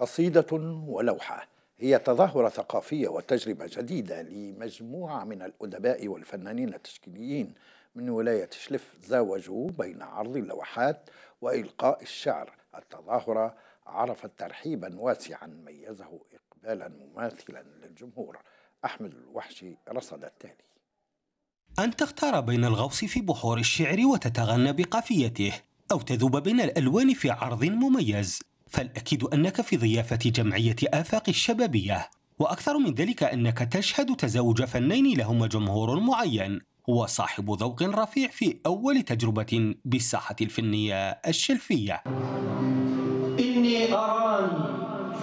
قصيدة ولوحة هي تظاهرة ثقافية وتجربة جديدة لمجموعة من الأدباء والفنانين التشكيليين من ولاية شلف زاوجوا بين عرض اللوحات وإلقاء الشعر التظاهرة عرفت ترحيبا واسعا ميزه إقبالا مماثلا للجمهور أحمد الوحشي رصد التالي أن تختار بين الغوص في بحور الشعر وتتغنى بقافيته أو تذوب بين الألوان في عرض مميز فالأكيد أنك في ضيافة جمعية آفاق الشبابية وأكثر من ذلك أنك تشهد تزاوج فنين لهما جمهور معين وصاحب ذوق رفيع في أول تجربة بالساحة الفنية الشلفية إني أراني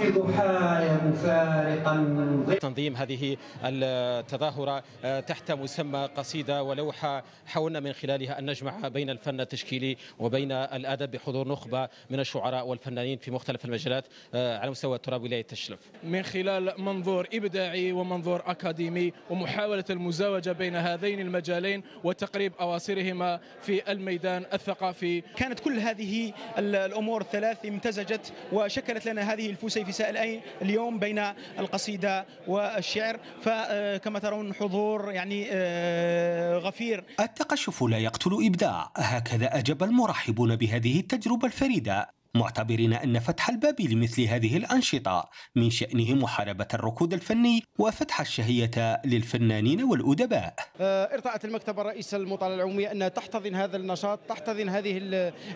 ضحايا مفارقا تنظيم هذه التظاهرة آه، تحت مسمى قصيدة ولوحة حاولنا من خلالها أن نجمع بين الفن التشكيلي وبين الأدب بحضور نخبة من الشعراء والفنانين في مختلف المجالات آه، على مستوى تراب ولاية تشلف من خلال منظور إبداعي ومنظور أكاديمي ومحاولة المزاوجة بين هذين المجالين وتقريب أواصرهما في الميدان الثقافي كانت كل هذه الأمور الثلاث امتزجت وشكلت لنا هذه الفسيفة في سائل اليوم بين القصيدة والشعر فكما ترون حضور يعني آه، غفير التقشف لا يقتل إبداع هكذا أجب المرحبون بهذه التجربة الفريدة معتبرين أن فتح الباب لمثل هذه الأنشطة من شأنه محاربة الركود الفني وفتح الشهية للفنانين والأدباء آه، ارتأت المكتبة الرئيسة للمطالعة العمومية أنها تحتضن هذا النشاط تحتضن هذه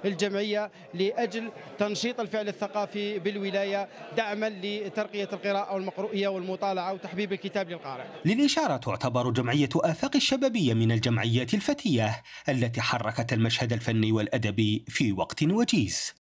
الجمعية لأجل تنشيط الفعل الثقافي بالولاية دعما لترقية القراءة والمقروئية والمطالعة وتحبيب الكتاب للقارئ للإشارة تعتبر جمعية آفاق الشبابية من الجمعيات الفتية التي حركت المشهد الفني والأدبي في وقت وجيز